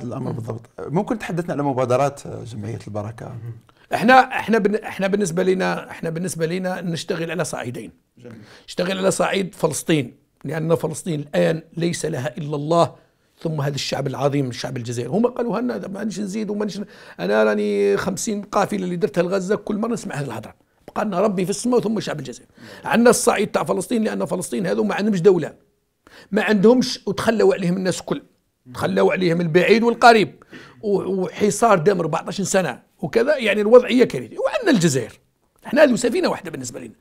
هذا الامر بالضبط ممكن تحدثنا على مبادرات آه، جمعيه البركه احنا احنا احنا بالنسبه لنا احنا بالنسبه لنا نشتغل على صعيدين جميل. نشتغل على صعيد فلسطين لان فلسطين الان ليس لها الا الله ثم هذا الشعب العظيم الشعب الجزائري هما قالوا لنا مانيش نزيد نش انا راني 50 قافله اللي درتها لغزه كل مره نسمع هذه الهضره بقى لنا ربي في السماء ثم شعب الجزائر عندنا الصعيد تاع فلسطين لان فلسطين هذو ما عندهمش دوله ما عندهمش وتخلوا عليهم الناس كل تخلاو عليهم البعيد والقريب وحصار دام 14 سنه وكذا يعني الوضعيه كارثيه وعندنا الجزائر احنا هذه سفينه واحده بالنسبه لنا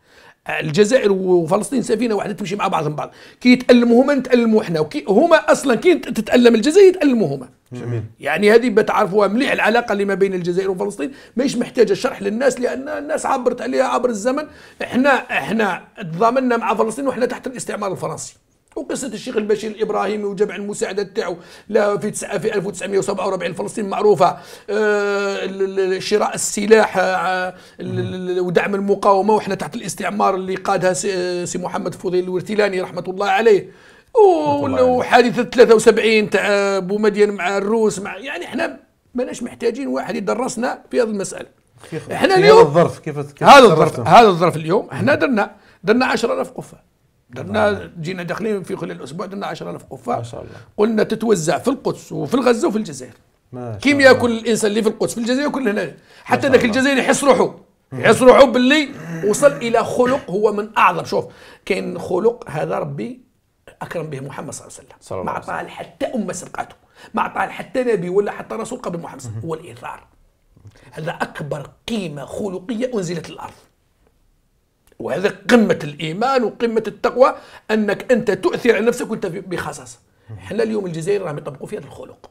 الجزائر وفلسطين سفينه واحده تمشي مع بعضهم بعض كي يتالموا هما نتالموا احنا هما اصلا كي تتالم الجزائر يتالموا هما جميل يعني هذه بتعرفوها مليح العلاقه اللي ما بين الجزائر وفلسطين ماهيش محتاجه شرح للناس لان الناس عبرت عليها عبر الزمن احنا احنا تضامنا مع فلسطين واحنا تحت الاستعمار الفرنسي وقصه الشيخ البشير الابراهيمي وجمع المساعده تاعو لا في في 1947 فلسطين معروفه آه شراء السلاح آه ودعم المقاومه وحنا تحت الاستعمار اللي قادها آه، سي محمد فضيل الورتلاني رحمه الله عليه وحادثه 73 تاع بومدين مع الروس مع يعني احنا ماناش محتاجين واحد يدرسنا في هذه المساله احنا اليوم هذا الظرف كيف هذا الظرف هذا الظرف اليوم احنا درنا درنا 10000 قفه درنا جينا داخلين في خلال اسبوع درنا 10000 قفاه ما شاء الله قلنا تتوزع في القدس وفي الغزه وفي الجزائر كيم ياكل الانسان اللي في القدس في الجزائر ياكل هنا حتى ذاك الجزائري يحس روحه يحس روحه باللي وصل الى خلق هو من اعظم شوف كاين خلق هذا ربي اكرم به محمد صلى الله عليه وسلم ما عطاه حتى امه سبقته ما عطاه حتى نبي ولا حتى رسول قبل محمد صلى الله عليه وسلم هو الايثار هذا اكبر قيمه خلقيه انزلت الارض وهذا قمة الإيمان وقمة التقوى أنك أنت تؤثر على نفسك وأنت بخصاصة حنا اليوم الجزائر راهم يطبقوا في هذا الخلق